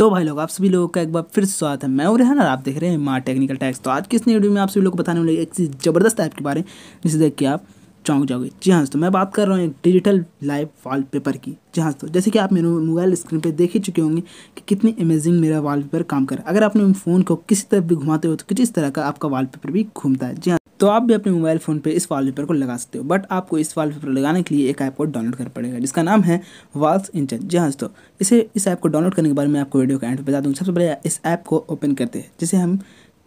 तो भाई लोग आप सभी लोगों का एक बार फिर स्वागत है मैं और है ना आप देख रहे हैं माँ टेक्निकल टैक्स तो आज की इस वीडियो में आप सभी लोग को बताने वाले एक चीज़ ज़बरदस्त ऐप के बारे में जिसे देख के आप चौंक जाओगे जी हाँ तो मैं बात कर रहा हूँ एक डिजिटल लाइव पेपर की जी हाँ तो जैसे कि आप मेरे मोबाइल स्क्रीन पे देख ही चुके होंगे कि कितनी अमेजिंग मेरा पेपर काम कर अगर आपने फ़ोन को किसी तरफ भी घुमाते हो तो किसी तरह का आपका पेपर भी घूमता है जी हाँ तो आप भी अपने मोबाइल फ़ोन पे इस वॉलपेपर को लगा सकते हो बट आपको इस वॉलपेपर लगाने के लिए एक ऐप को डाउनलोड करना पड़ेगा जिसका नाम है वाल्स इंजन जी हाँ दोस्तों इसे इस ऐप को डाउनलोड करने के बारे में आपको वीडियो के एंड पर बता दूँ सबसे पहले इस ऐप को ओपन करते हैं जिसे हम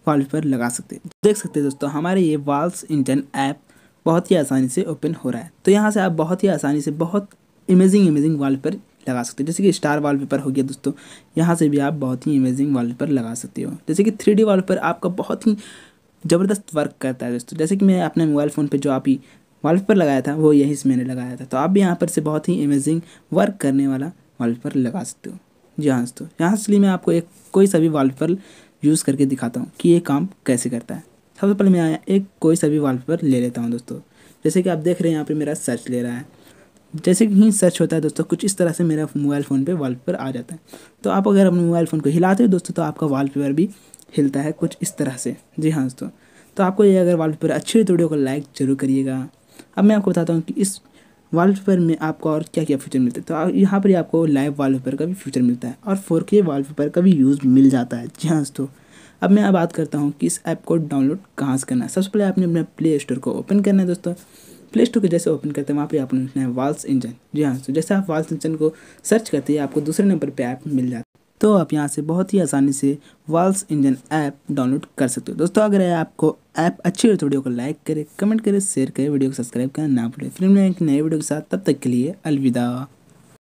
वॉलपेपर लगा सकते हैं देख सकते हैं दोस्तों हमारे ये वाल्स इंजन ऐप बहुत ही आसानी से ओपन हो रहा है तो यहाँ से आप बहुत ही आसानी से बहुत इमेजिंग वाल वॉलपेपर लगा सकते हो जैसे कि स्टार वॉलपेपर हो गया दोस्तों यहाँ से भी आप बहुत ही वाल वॉलपेपर लगा सकते हो जैसे कि थ्री डी वॉलपेपर आपका बहुत ही ज़बरदस्त वर्क करता है दोस्तों जैसे कि मैं अपने मोबाइल फ़ोन पर जो आप ही वॉलपेपर लगाया था वो यहीं से मैंने लगाया था तो आप भी यहाँ पर से बहुत ही अमेजिंग वर्क करने वाला वॉलपेपर लगा सकते हो जी हाँ दोस्तों यहाँ से मैं आपको एक कोई सा भी वॉलपेपर यूज़ करके दिखाता हूँ कि ये काम कैसे करता है सबसे पहले मैं एक कोई सा भी वॉलपेपर ले लेता हूँ दोस्तों जैसे कि आप देख रहे हैं यहाँ पर मेरा सर्च ले रहा है जैसे कि कहीं सर्च होता है दोस्तों कुछ इस तरह से मेरा मोबाइल फ़ोन पे वॉलपेपर आ जाता है तो आप अगर अपने मोबाइल फ़ोन को हिलाते हो दोस्तों तो आपका वॉलपेपर भी हिलता है कुछ इस तरह से जी हाँ दोस्तों तो आपको ये अगर वॉलपेपर अच्छी हुई तो वीडियो को लाइक जरूर करिएगा अब मैं आपको बताता हूँ कि इस वाल में आपको और क्या क्या फीचर मिलते हैं तो यहाँ पर ही आपको लाइव वाल का भी फीचर मिलता है और फोर के का भी यूज़ मिल जाता है जी हाँ दोस्तों अब मैं बात करता हूँ कि इस ऐप को डाउनलोड कहाँ से करना है सबसे पहले आपने अपने प्ले स्टोर को ओपन करना है दोस्तों प्ले स्टोर को जैसे ओपन करते हैं वहाँ पर आपने लिखना है वाल्स इंजन जी हाँ तो जैसे आप वाल्स इंजन को सर्च करते हैं आपको दूसरे नंबर पर ऐप मिल जाता है तो आप यहाँ से बहुत ही आसानी से वाल्स इंजन ऐप डाउनलोड कर सकते हो दोस्तों अगर आपको ऐप अच्छी हो तो वीडियो को लाइक करें कमेंट करें शेयर करें वीडियो को सब्सक्राइब करना ना भूलें फिर मिलेंगे एक नए वीडियो के साथ तब तक के लिए अलविदा